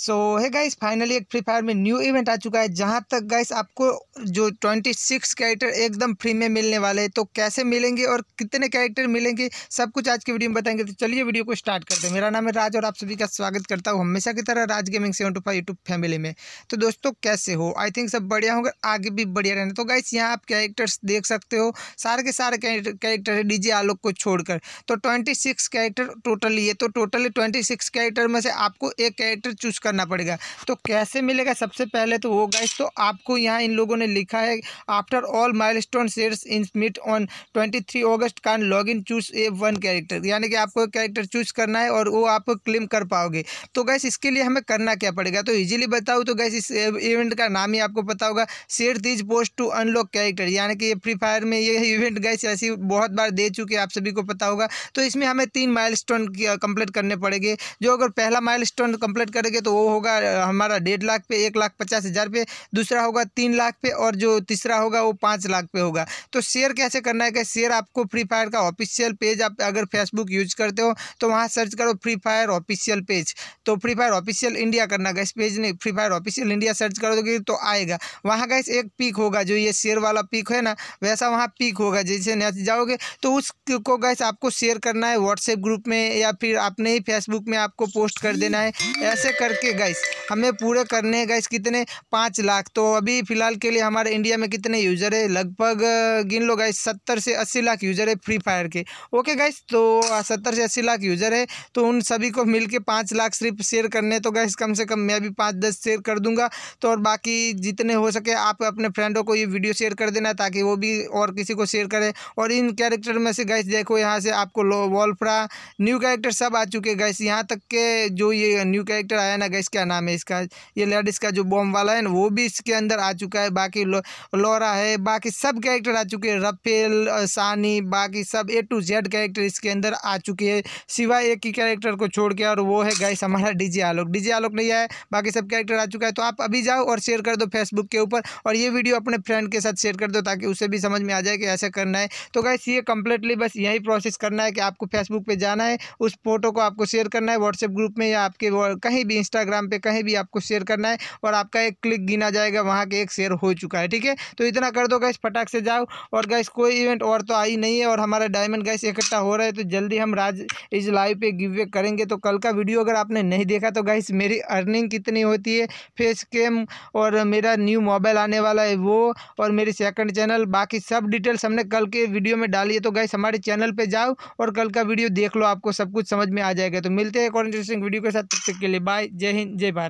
सो है guys finally एक free fire में न्यू इवेंट आ चुका है जहाँ तक गाइस आपको जो ट्वेंटी सिक्स कैरेक्टर एकदम फ्री में मिलने वाले हैं तो कैसे मिलेंगे और कितने कैरेक्टर मिलेंगे सब कुछ आज की वीडियो में बताएंगे तो चलिए वीडियो को स्टार्ट करते हैं मेरा नाम है राज और आप सभी का स्वागत करता हूँ हमेशा की तरह Raj gaming seven two five YouTube family में तो दोस्तों कैसे हो आई थिंक सब बढ़िया होंगे आगे भी बढ़िया रहना तो गाइस यहाँ आप कैरेक्टर्स देख सकते हो सारे के सारे कैरेक्टर है डी आलोक को छोड़कर तो ट्वेंटी कैरेक्टर टोटली ये तो टोटली ट्वेंटी कैरेक्टर में से आपको एक कैरेक्टर चूज कर करना पड़ेगा तो कैसे मिलेगा सबसे पहले तो वो गाइस तो आपको यहाँ इन लोगों ने लिखा है after all milestone shares in मिट on twenty three August can log in choose a one character यानी कि आपको कैरेक्टर चूज करना है और वो आप क्लेम कर पाओगे तो गैस इसके लिए हमें करना क्या पड़ेगा तो ईजिली बताऊँ तो गैस इस इवेंट का नाम ही आपको पता होगा share these post to unlock character यानी कि फ्री फायर में ये इवेंट गैस ऐसी बहुत बार दे चुके आप सभी को पता होगा तो इसमें हमें तीन माइल स्टोन कंप्लीट करने पड़ेंगे जो अगर पहला माइल स्टोन कंप्लीट करेंगे तो वो होगा हमारा डेढ़ लाख पे एक लाख पचास हज़ार पे दूसरा होगा तीन लाख पे और जो तीसरा होगा वो पाँच लाख पे होगा तो शेयर कैसे करना है कि शेयर आपको फ्री फायर का ऑफिशियल पेज आप अगर फेसबुक यूज करते हो तो वहाँ सर्च करो फ्री फायर ऑफिशियल पेज तो फ्री फायर ऑफिशियल इंडिया करना गैस पेज नहीं free fire official India search करोगे तो आएगा वहाँ गैस एक पीक होगा जो ये शेयर वाला पीक है ना वैसा वहाँ पीक होगा जैसे जाओगे तो उसको गैस आपको शेयर करना है व्हाट्सएप ग्रुप में या फिर आपने ही फेसबुक में आपको पोस्ट कर देना है ऐसे करके के गैस हमें पूरे करने हैं गैस कितने पाँच लाख तो अभी फ़िलहाल के लिए हमारे इंडिया में कितने यूज़र है लगभग गिन लो गाइस सत्तर से अस्सी लाख यूज़र है फ्री फायर के ओके गैस तो सत्तर से अस्सी लाख यूज़र है तो उन सभी को मिल के पाँच लाख सिर्फ शेयर करने तो गैस कम से कम मैं भी पाँच दस शेयर कर दूंगा तो और बाकी जितने हो सके आप अपने फ्रेंडों को ये वीडियो शेयर कर देना ताकि वो भी और किसी को शेयर करें और इन कैरेक्टर में से गैस देखो यहाँ से आपको वॉल्फ्रा न्यू कैरेक्टर सब आ चुके गैस यहाँ तक के जो ये न्यू कैरेक्टर आया ना जाएगा इसका नाम है इसका ये लेडीज़ का जो बॉम वाला है ना वो भी इसके अंदर आ चुका है बाकी लोरा है बाकी सब कैरेक्टर आ चुके हैं रफेल सानी बाकी सब ए टू जेड कैरेक्टर इसके अंदर आ चुके हैं सिवाय एक ही कैरेक्टर को छोड़ के और वो है गाइस हमारा डीजे आलोक डीजे आलोक नहीं आया बाकी सब कैरेक्टर आ चुका है तो आप अभी जाओ और शेयर कर दो फेसबुक के ऊपर और ये वीडियो अपने फ्रेंड के साथ शेयर कर दो ताकि उसे भी समझ में आ जाए कि ऐसा करना है तो गाइस ये कंप्लीटली बस यही प्रोसेस करना है कि आपको फेसबुक पर जाना है उस फोटो को आपको शेयर करना है व्हाट्सएप ग्रुप में या आपके कहीं भी इंस्टा इंस्टाग्राम पर कहीं भी आपको शेयर करना है और आपका एक क्लिक गिना जाएगा वहाँ के एक शेयर हो चुका है ठीक है तो इतना कर दो गैस फटाक से जाओ और गैस कोई इवेंट और तो आई नहीं है और हमारा डायमंड गैस इकट्ठा हो रहा है तो जल्दी हम राज इस लाइव पे गिव करेंगे तो कल का वीडियो अगर आपने नहीं देखा तो गैस मेरी अर्निंग कितनी होती है फेस कैम और मेरा न्यू मोबाइल आने वाला है वो और मेरी सेकंड चैनल बाकी सब डिटेल्स हमने कल के वीडियो में डाली है तो गैस हमारे चैनल पर जाओ और कल का वीडियो देख लो आपको सब कुछ समझ में आ जाएगा तो मिलते हैं एक और इंटरेस्टिंग वीडियो के साथ तब तक के लिए बाय जय llevar